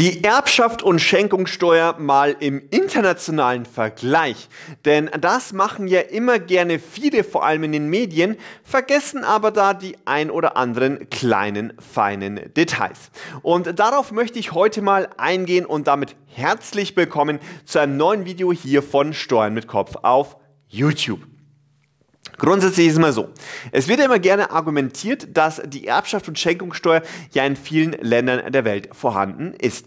Die Erbschaft und Schenkungssteuer mal im internationalen Vergleich. Denn das machen ja immer gerne viele, vor allem in den Medien, vergessen aber da die ein oder anderen kleinen, feinen Details. Und darauf möchte ich heute mal eingehen und damit herzlich willkommen zu einem neuen Video hier von Steuern mit Kopf auf YouTube. Grundsätzlich ist es mal so. Es wird ja immer gerne argumentiert, dass die Erbschaft und Schenkungssteuer ja in vielen Ländern der Welt vorhanden ist.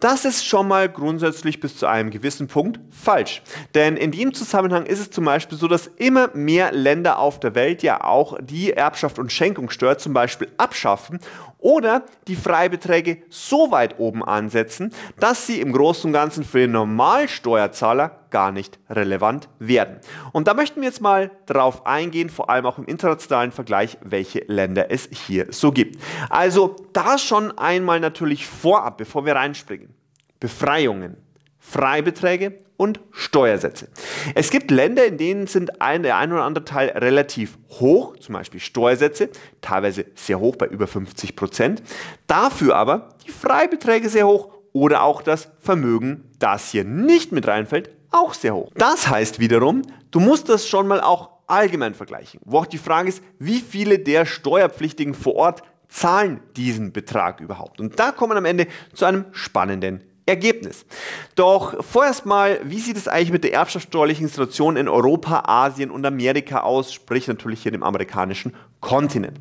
Das ist schon mal grundsätzlich bis zu einem gewissen Punkt falsch. Denn in dem Zusammenhang ist es zum Beispiel so, dass immer mehr Länder auf der Welt ja auch die Erbschaft und Schenkungssteuer zum Beispiel abschaffen oder die Freibeträge so weit oben ansetzen, dass sie im Großen und Ganzen für den Normalsteuerzahler gar nicht relevant werden. Und da möchten wir jetzt mal drauf eingehen, vor allem auch im internationalen Vergleich, welche Länder es hier so gibt. Also da schon einmal natürlich vorab, bevor wir reinspringen. Befreiungen, Freibeträge und Steuersätze. Es gibt Länder, in denen sind ein, der ein oder andere Teil relativ hoch, zum Beispiel Steuersätze, teilweise sehr hoch bei über 50 Prozent. Dafür aber die Freibeträge sehr hoch oder auch das Vermögen, das hier nicht mit reinfällt, auch sehr hoch. Das heißt wiederum, du musst das schon mal auch allgemein vergleichen, wo auch die Frage ist, wie viele der Steuerpflichtigen vor Ort zahlen diesen Betrag überhaupt. Und da kommen am Ende zu einem spannenden Ergebnis. Doch vorerst mal, wie sieht es eigentlich mit der erbschaftssteuerlichen Situation in Europa, Asien und Amerika aus, sprich natürlich hier dem amerikanischen Kontinent.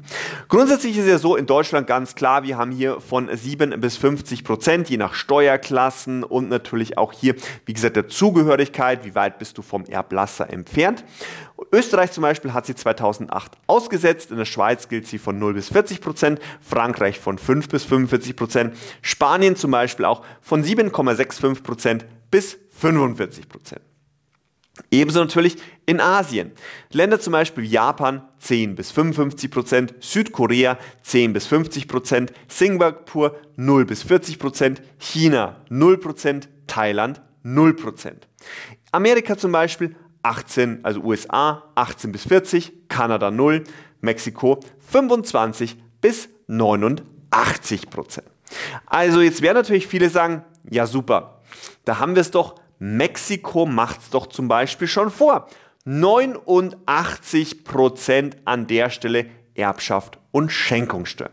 Grundsätzlich ist ja so in Deutschland ganz klar, wir haben hier von 7 bis 50 Prozent, je nach Steuerklassen und natürlich auch hier, wie gesagt, der Zugehörigkeit, wie weit bist du vom Erblasser entfernt. Österreich zum Beispiel hat sie 2008 ausgesetzt, in der Schweiz gilt sie von 0 bis 40 Prozent, Frankreich von 5 bis 45 Prozent, Spanien zum Beispiel auch von 7,65 Prozent bis 45 Prozent. Ebenso natürlich in Asien. Länder zum Beispiel Japan 10 bis 55 Prozent, Südkorea 10 bis 50 Prozent, Singapur 0 bis 40 Prozent, China 0 Prozent, Thailand 0 Prozent. Amerika zum Beispiel 18, also USA 18 bis 40, Kanada 0, Mexiko 25 bis 89 Prozent. Also jetzt werden natürlich viele sagen, ja super, da haben wir es doch Mexiko macht's doch zum Beispiel schon vor. 89% an der Stelle Erbschaft und Schenkungssteuer.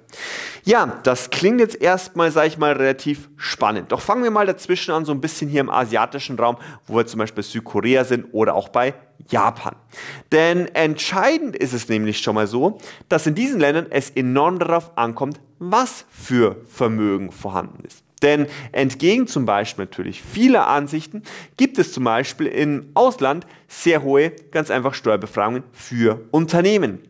Ja, das klingt jetzt erstmal, sage ich mal, relativ spannend. Doch fangen wir mal dazwischen an, so ein bisschen hier im asiatischen Raum, wo wir zum Beispiel Südkorea sind oder auch bei Japan. Denn entscheidend ist es nämlich schon mal so, dass in diesen Ländern es enorm darauf ankommt, was für Vermögen vorhanden ist. Denn entgegen zum Beispiel natürlich vieler Ansichten gibt es zum Beispiel im Ausland sehr hohe, ganz einfach Steuerbefreiungen für Unternehmen.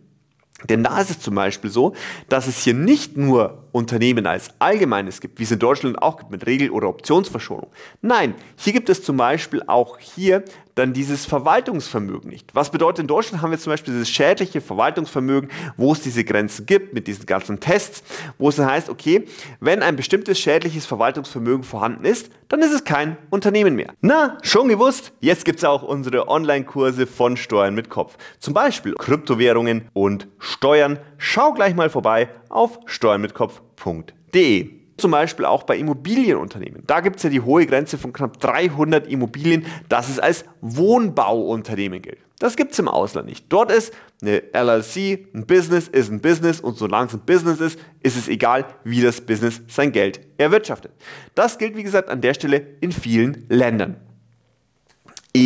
Denn da ist es zum Beispiel so, dass es hier nicht nur Unternehmen als Allgemeines gibt, wie es in Deutschland auch gibt mit Regel- oder Optionsverschonung. Nein, hier gibt es zum Beispiel auch hier dann dieses Verwaltungsvermögen nicht. Was bedeutet, in Deutschland haben wir zum Beispiel dieses schädliche Verwaltungsvermögen, wo es diese Grenzen gibt mit diesen ganzen Tests, wo es dann heißt, okay, wenn ein bestimmtes schädliches Verwaltungsvermögen vorhanden ist, dann ist es kein Unternehmen mehr. Na, schon gewusst, jetzt gibt es auch unsere Online-Kurse von Steuern mit Kopf. Zum Beispiel Kryptowährungen und Steuern. Schau gleich mal vorbei auf steuernmitkopf.de zum Beispiel auch bei Immobilienunternehmen. Da gibt es ja die hohe Grenze von knapp 300 Immobilien, dass es als Wohnbauunternehmen gilt. Das gibt es im Ausland nicht. Dort ist eine LLC, ein Business ist ein Business und solange es ein Business ist, ist es egal, wie das Business sein Geld erwirtschaftet. Das gilt, wie gesagt, an der Stelle in vielen Ländern.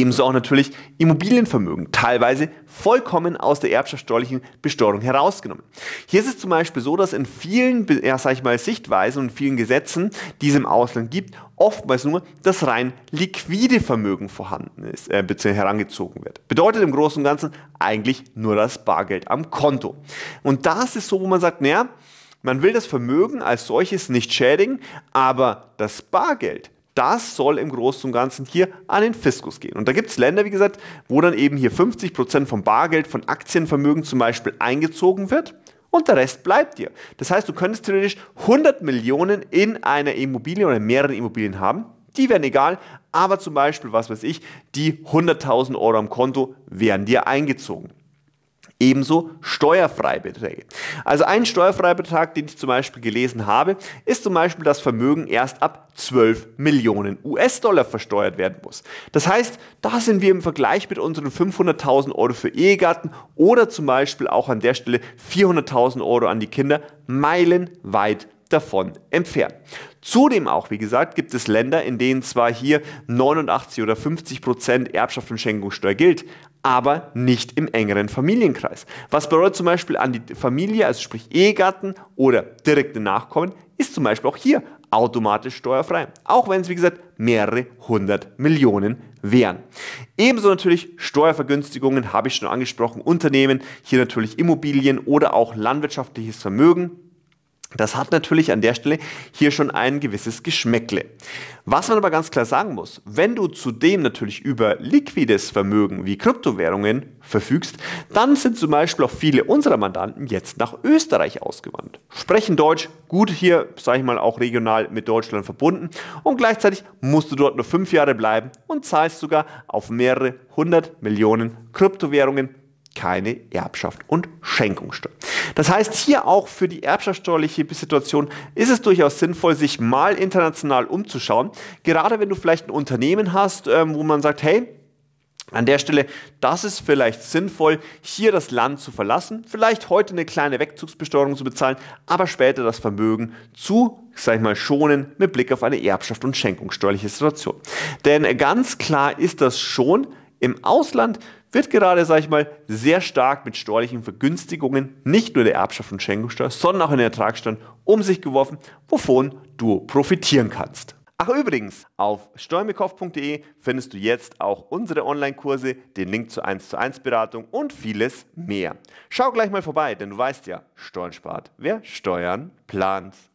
Ebenso auch natürlich Immobilienvermögen, teilweise vollkommen aus der erbschaftssteuerlichen Besteuerung herausgenommen. Hier ist es zum Beispiel so, dass in vielen ja, sag ich mal, Sichtweisen und vielen Gesetzen, die es im Ausland gibt, oftmals nur das rein liquide Vermögen vorhanden ist, äh, bzw. herangezogen wird. Bedeutet im Großen und Ganzen eigentlich nur das Bargeld am Konto. Und das ist so, wo man sagt, naja, man will das Vermögen als solches nicht schädigen, aber das Bargeld das soll im Großen und Ganzen hier an den Fiskus gehen. Und da gibt es Länder, wie gesagt, wo dann eben hier 50% Prozent vom Bargeld, von Aktienvermögen zum Beispiel eingezogen wird und der Rest bleibt dir. Das heißt, du könntest theoretisch 100 Millionen in einer Immobilie oder mehreren Immobilien haben. Die wären egal, aber zum Beispiel, was weiß ich, die 100.000 Euro am Konto wären dir eingezogen ebenso Steuerfreibeträge. Also ein Steuerfreibetrag, den ich zum Beispiel gelesen habe, ist zum Beispiel, dass Vermögen erst ab 12 Millionen US-Dollar versteuert werden muss. Das heißt, da sind wir im Vergleich mit unseren 500.000 Euro für Ehegatten oder zum Beispiel auch an der Stelle 400.000 Euro an die Kinder meilenweit davon entfernt. Zudem auch, wie gesagt, gibt es Länder, in denen zwar hier 89 oder 50 Prozent Erbschaft und Schenkungssteuer gilt, aber nicht im engeren Familienkreis. Was bedeutet zum Beispiel an die Familie, also sprich Ehegatten oder direkte Nachkommen, ist zum Beispiel auch hier automatisch steuerfrei. Auch wenn es, wie gesagt, mehrere hundert Millionen wären. Ebenso natürlich Steuervergünstigungen, habe ich schon angesprochen, Unternehmen, hier natürlich Immobilien oder auch landwirtschaftliches Vermögen das hat natürlich an der Stelle hier schon ein gewisses Geschmäckle. Was man aber ganz klar sagen muss, wenn du zudem natürlich über liquides Vermögen wie Kryptowährungen verfügst, dann sind zum Beispiel auch viele unserer Mandanten jetzt nach Österreich ausgewandt. sprechen Deutsch, gut hier, sage ich mal, auch regional mit Deutschland verbunden und gleichzeitig musst du dort nur fünf Jahre bleiben und zahlst sogar auf mehrere hundert Millionen Kryptowährungen keine Erbschaft und Schenkungssteuer. Das heißt, hier auch für die erbschaftssteuerliche Situation ist es durchaus sinnvoll, sich mal international umzuschauen. Gerade wenn du vielleicht ein Unternehmen hast, ähm, wo man sagt, hey, an der Stelle, das ist vielleicht sinnvoll, hier das Land zu verlassen, vielleicht heute eine kleine Wegzugsbesteuerung zu bezahlen, aber später das Vermögen zu, sag ich mal, schonen mit Blick auf eine Erbschaft und schenkungssteuerliche Situation. Denn ganz klar ist das schon im Ausland wird gerade, sage ich mal, sehr stark mit steuerlichen Vergünstigungen nicht nur der Erbschaft und Schenkungssteuer, sondern auch in den Ertragssteuer um sich geworfen, wovon du profitieren kannst. Ach übrigens, auf steuermekauf.de findest du jetzt auch unsere Online-Kurse, den Link zur 1 zu 1 Beratung und vieles mehr. Schau gleich mal vorbei, denn du weißt ja, Steuern spart, wer Steuern plant.